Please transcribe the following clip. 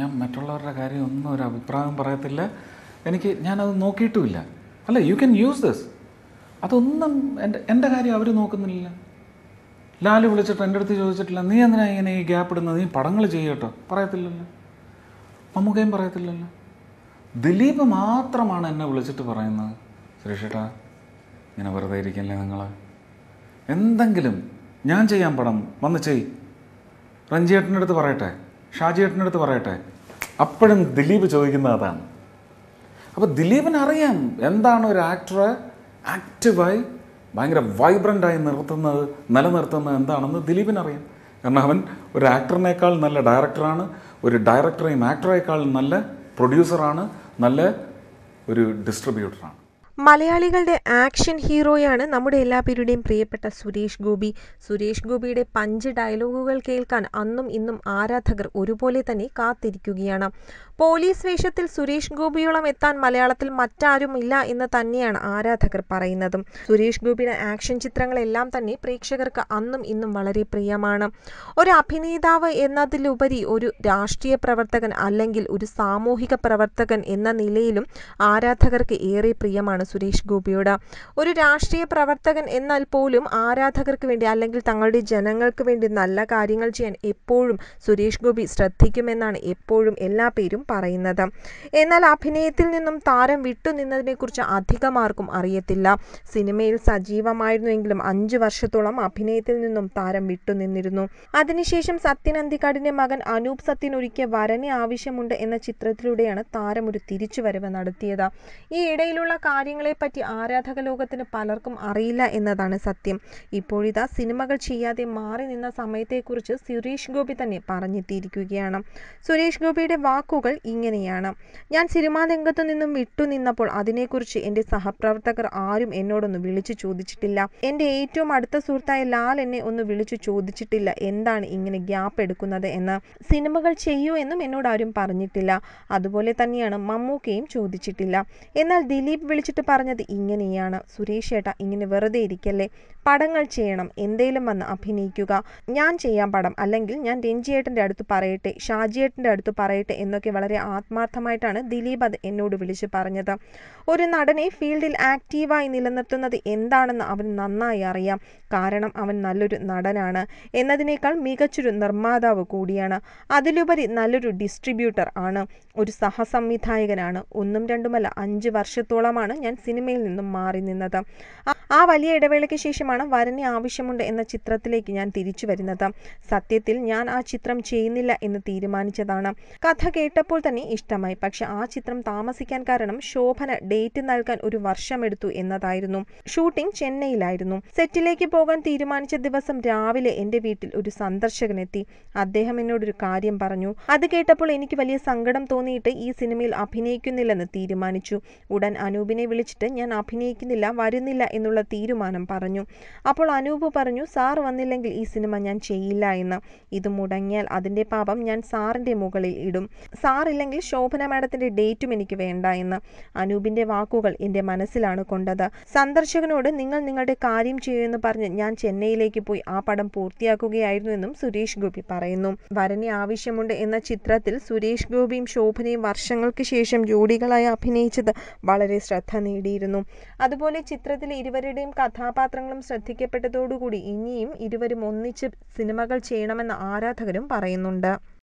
ഞാൻ മറ്റുള്ളവരുടെ കാര്യം ഒന്നും ഒരു അഭിപ്രായം പറയത്തില്ല എനിക്ക് ഞാനത് നോക്കിയിട്ടുമില്ല അല്ല യു ക്യാൻ യൂസ് ദിസ് അതൊന്നും എൻ്റെ എൻ്റെ കാര്യം അവർ നോക്കുന്നില്ല ലാല് വിളിച്ചിട്ട് എൻ്റെ അടുത്ത് ചോദിച്ചിട്ടില്ല നീ എന്തിനാ ഇങ്ങനെ ഈ ഗ്യാപ്പ് ഇടുന്നത് നീ പടങ്ങൾ ചെയ്യട്ടോ പറയത്തില്ലല്ലോ മമ്മൂക്കയും പറയത്തില്ലല്ലോ ദിലീപ് മാത്രമാണ് എന്നെ വിളിച്ചിട്ട് പറയുന്നത് സുരേഷേട്ടാ ഇങ്ങനെ വെറുതെ ഇരിക്കല്ലേ നിങ്ങൾ എന്തെങ്കിലും ഞാൻ ചെയ്യാൻ പടം വന്ന് ചെയ് റഞ്ജിയേട്ടൻ്റെ അടുത്ത് പറയട്ടെ ഷാജിയേട്ടനടുത്ത് അടുത്ത് പറയട്ടെ അപ്പോഴും ദിലീപ് ചോദിക്കുന്നത് അതാണ് അപ്പോൾ ദിലീപിന് അറിയാം എന്താണ് ഒരു ആക്ടറ് ആക്റ്റീവായി ഭയങ്കര വൈബ്രൻ്റായി നിർത്തുന്നത് നിലനിർത്തുന്നത് എന്താണെന്ന് ദിലീപിന് അറിയാം കാരണം അവൻ ഒരു ആക്ടറിനേക്കാൾ നല്ല ഡയറക്ടറാണ് ഒരു ഡയറക്ടറെയും ആക്ടറേക്കാൾ നല്ല പ്രൊഡ്യൂസറാണ് നല്ല ഒരു ഡിസ്ട്രിബ്യൂട്ടറാണ് മലയാളികളുടെ ആക്ഷൻ ഹീറോയാണ് നമ്മുടെ എല്ലാ പേരുടെയും പ്രിയപ്പെട്ട സുരേഷ് ഗോപി സുരേഷ് ഗോപിയുടെ പഞ്ച് ഡയലോഗുകൾ കേൾക്കാൻ അന്നും ഇന്നും ആരാധകർ ഒരുപോലെ തന്നെ കാത്തിരിക്കുകയാണ് പോലീസ് വേഷത്തിൽ സുരേഷ് ഗോപിയോളം എത്താൻ മലയാളത്തിൽ മറ്റാരുമില്ല എന്ന് തന്നെയാണ് ആരാധകർ പറയുന്നതും സുരേഷ് ഗോപിയുടെ ആക്ഷൻ ചിത്രങ്ങളെല്ലാം തന്നെ പ്രേക്ഷകർക്ക് അന്നും ഇന്നും വളരെ പ്രിയമാണ് ഒരു അഭിനേതാവ് എന്നതിലുപരി ഒരു രാഷ്ട്രീയ പ്രവർത്തകൻ അല്ലെങ്കിൽ ഒരു സാമൂഹിക പ്രവർത്തകൻ എന്ന നിലയിലും ആരാധകർക്ക് ഏറെ പ്രിയമാണ് സുരേഷ് ഗോപിയോട് ഒരു രാഷ്ട്രീയ പ്രവർത്തകൻ എന്നാൽ പോലും ആരാധകർക്ക് വേണ്ടി അല്ലെങ്കിൽ തങ്ങളുടെ ജനങ്ങൾക്ക് വേണ്ടി നല്ല കാര്യങ്ങൾ ചെയ്യാൻ എപ്പോഴും സുരേഷ് ഗോപി ശ്രദ്ധിക്കുമെന്നാണ് എപ്പോഴും എല്ലാ പേരും പറയുന്നത് എന്നാൽ അഭിനയത്തിൽ നിന്നും താരം വിട്ടുനിന്നതിനെക്കുറിച്ച് അധികമാർക്കും അറിയത്തില്ല സിനിമയിൽ സജീവമായിരുന്നുവെങ്കിലും അഞ്ചു വർഷത്തോളം അഭിനയത്തിൽ നിന്നും താരം വിട്ടുനിന്നിരുന്നു അതിനുശേഷം സത്യൻ അന്തിക്കാടിന്റെ മകൻ അനൂപ് സത്യൻ ഒരുക്കിയ വരനെ ആവശ്യമുണ്ട് എന്ന ചിത്രത്തിലൂടെയാണ് താരം ഒരു തിരിച്ചുവരവ് നടത്തിയത് ഈ ഇടയിലുള്ള കാര്യങ്ങൾ കാര്യങ്ങളെപ്പറ്റി ആരാധക ലോകത്തിന് പലർക്കും അറിയില്ല എന്നതാണ് സത്യം ഇപ്പോഴിതാ സിനിമകൾ ചെയ്യാതെ മാറി നിന്ന സമയത്തെക്കുറിച്ച് സുരേഷ് ഗോപി തന്നെ പറഞ്ഞെത്തിയിരിക്കുകയാണ് സുരേഷ് ഗോപിയുടെ വാക്കുകൾ ഇങ്ങനെയാണ് ഞാൻ സിനിമാ രംഗത്തു നിന്നും വിട്ടുനിന്നപ്പോൾ അതിനെക്കുറിച്ച് എൻ്റെ സഹപ്രവർത്തകർ ആരും എന്നോടൊന്ന് വിളിച്ചു ചോദിച്ചിട്ടില്ല എൻ്റെ ഏറ്റവും അടുത്ത സുഹൃത്തായ ലാൽ എന്നെ ഒന്ന് വിളിച്ചു ചോദിച്ചിട്ടില്ല എന്താണ് ഇങ്ങനെ ഗ്യാപ്പ് എടുക്കുന്നത് എന്ന് സിനിമകൾ ചെയ്യൂ എന്നും എന്നോട് ആരും പറഞ്ഞിട്ടില്ല അതുപോലെ തന്നെയാണ് മമ്മൂക്കയും ചോദിച്ചിട്ടില്ല എന്നാൽ ദിലീപ് വിളിച്ചിട്ട് പറഞ്ഞത് ഇങ്ങനെയാണ് സുരേഷ് ഏട്ട ഇങ്ങനെ വെറുതെ ഇരിക്കല്ലേ പടങ്ങൾ ചെയ്യണം എന്തേലും വന്ന് അഭിനയിക്കുക ഞാൻ ചെയ്യാൻ പടം അല്ലെങ്കിൽ ഞാൻ രഞ്ജിയേട്ടൻ്റെ അടുത്ത് പറയട്ടെ ഷാജിയേട്ടൻ്റെ അടുത്ത് പറയട്ടെ എന്നൊക്കെ വളരെ ആത്മാർത്ഥമായിട്ടാണ് ദിലീപ് അത് എന്നോട് വിളിച്ചു പറഞ്ഞത് ഒരു നടനെ ഫീൽഡിൽ ആക്റ്റീവായി നിലനിർത്തുന്നത് എന്താണെന്ന് അവൻ നന്നായി അറിയാം കാരണം അവൻ നല്ലൊരു നടനാണ് എന്നതിനേക്കാൾ മികച്ചൊരു നിർമ്മാതാവ് കൂടിയാണ് അതിലുപരി നല്ലൊരു ഡിസ്ട്രിബ്യൂട്ടർ ആണ് ഒരു സഹസംവിധായകനാണ് ഒന്നും രണ്ടുമല്ല അഞ്ച് വർഷത്തോളമാണ് ഞാൻ സിനിമയിൽ നിന്നും മാറി നിന്നത് ആ വലിയ ഇടവേളയ്ക്ക് ശേഷമാണ് വരനെ ആവശ്യമുണ്ട് എന്ന ചിത്രത്തിലേക്ക് ഞാൻ തിരിച്ചു വരുന്നത് സത്യത്തിൽ ഞാൻ ആ ചിത്രം ചെയ്യുന്നില്ല എന്ന് തീരുമാനിച്ചതാണ് കഥ കേട്ടപ്പോൾ തന്നെ ഇഷ്ടമായി പക്ഷെ ആ ചിത്രം താമസിക്കാൻ കാരണം ശോഭന ഡേറ്റ് നൽകാൻ ഒരു വർഷമെടുത്തു എന്നതായിരുന്നു ഷൂട്ടിംഗ് ചെന്നൈയിലായിരുന്നു സെറ്റിലേക്ക് പോകാൻ തീരുമാനിച്ച ദിവസം രാവിലെ എൻ്റെ വീട്ടിൽ ഒരു സന്ദർശകനെത്തി അദ്ദേഹം എന്നോടൊരു കാര്യം പറഞ്ഞു അത് കേട്ടപ്പോൾ എനിക്ക് വലിയ സങ്കടം തോന്നിയിട്ട് ഈ സിനിമയിൽ അഭിനയിക്കുന്നില്ലെന്ന് തീരുമാനിച്ചു ഉടൻ അനൂപിനെ വിളിച്ചിട്ട് ഞാൻ അഭിനയിക്കുന്നില്ല വരുന്നില്ല എന്നുള്ള ഉള്ള തീരുമാനം പറഞ്ഞു അപ്പോൾ അനൂപ് പറഞ്ഞു സാർ വന്നില്ലെങ്കിൽ ഈ സിനിമ ഞാൻ ചെയ്യില്ല എന്ന് ഇത് മുടങ്ങിയാൽ അതിൻ്റെ പാപം ഞാൻ സാറിൻ്റെ മുകളിൽ ഇടും സാറില്ലെങ്കിൽ ശോഭന മാഡത്തിൻ്റെ ഡേറ്റും എനിക്ക് വേണ്ട എന്ന് അനൂപിൻ്റെ വാക്കുകൾ എൻ്റെ മനസ്സിലാണ് കൊണ്ടത് സന്ദർശകനോട് നിങ്ങൾ നിങ്ങളുടെ കാര്യം ചെയ്യുമെന്ന് പറഞ്ഞ് ഞാൻ ചെന്നൈയിലേക്ക് പോയി ആ പടം പൂർത്തിയാക്കുകയായിരുന്നു എന്നും സുരേഷ് ഗോപി പറയുന്നു വരനെ ആവശ്യമുണ്ട് എന്ന ചിത്രത്തിൽ സുരേഷ് ഗോപിയും ശോഭനയും വർഷങ്ങൾക്ക് ശേഷം ജോഡികളായി അഭിനയിച്ചത് വളരെ ശ്രദ്ധ നേടിയിരുന്നു അതുപോലെ ചിത്രത്തിലെ ഇരുവരും ഇരുവരുടെയും കഥാപാത്രങ്ങളും ശ്രദ്ധിക്കപ്പെട്ടതോടുകൂടി ഇനിയും ഇരുവരും ഒന്നിച്ച് സിനിമകൾ ചെയ്യണമെന്ന് ആരാധകരും പറയുന്നുണ്ട്